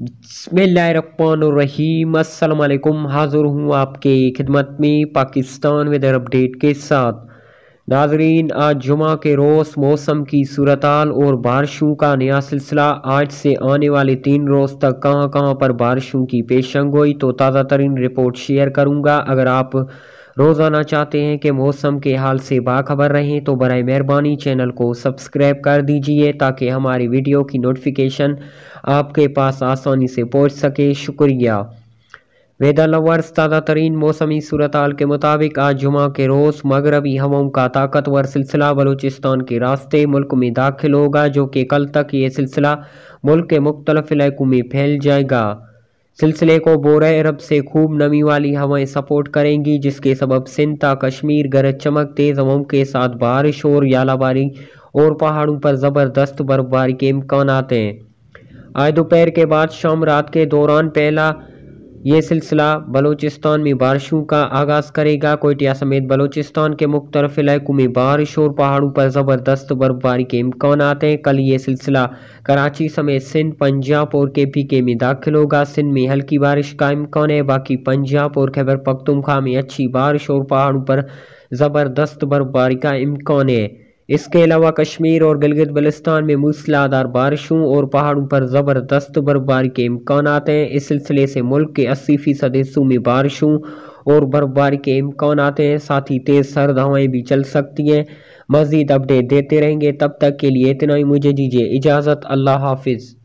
बसमीम अल्लाम हाज़िर हूँ आपके खिदमत में पाकिस्तान वेदर अपडेट के साथ नाजरीन आज जुमा के रोज़ मौसम की सूरत और बारिशों का नया सिलसिला आज से आने वाले तीन रोज़ तक कहाँ कहाँ पर बारिशों की पेशंग हुई तो ताज़ा तरीन रिपोर्ट शेयर करूँगा अगर आप रोज़ाना चाहते हैं कि मौसम के हाल से बाखबर रहें तो बर मेहरबानी चैनल को सब्सक्राइब कर दीजिए ताकि हमारी वीडियो की नोटिफिकेशन आपके पास आसानी से पहुँच सके शुक्रिया वेदा लवर्स ताज़ा तरीन मौसमी सूरत के मुताबिक आज जुमा के रोज़ मगरबी हवाओं का ताकतवर सिलसिला बलूचिस्तान के रास्ते मुल्क में दाखिल होगा जो कि कल तक ये सिलसिला मुल्क के मुख्तलफ इलाकों में फैल जाएगा सिलसिले को बोरे अरब से खूब नमी वाली हवाएं सपोर्ट करेंगी जिसके सबब सिंधा कश्मीर गरज चमक तेज़ हवाओं के साथ बारिश और यालाबारी और पहाड़ों पर ज़बरदस्त बर्फबारी के इम्कान हैं आए दोपहर के बाद शाम रात के दौरान पहला ये सिलसिला बलूचिस्तान में बारिशों का आगाज़ करेगा कोयटिया समेत बलूचिस्तान के मुख्तलिफ इलाकों में बारिश और पहाड़ों पर ज़बरदस्त बर्फबारी के इम्कान आते हैं कल ये सिलसिला कराची समेत सिंध पंजाब और के पी के में दाखिल होगा सिंध में हल्की बारिश का इम्कान है बाकी पंजाब और खैबर पखतुमखा में अच्छी बारिश और पहाड़ों पर ज़बरदस्त बर्फबारी का इम्कान है इसके अलावा कश्मीर और गिलगित बलिस्तान में मूसलाधार बारिशों और पहाड़ों पर ज़बरदस्त बर्फबारी के इम्कान हैं इस सिलसिले से मुल्क के अस्सी फ़ीसद हिस्सों में बारिशों और बर्फबारी के इम्कान हैं साथ ही तेज़ सर्द हवाएँ भी चल सकती हैं मज़ीद अपडेट देते रहेंगे तब तक के लिए इतना ही मुझे दीजिए इजाज़त अल्लाह हाफिज़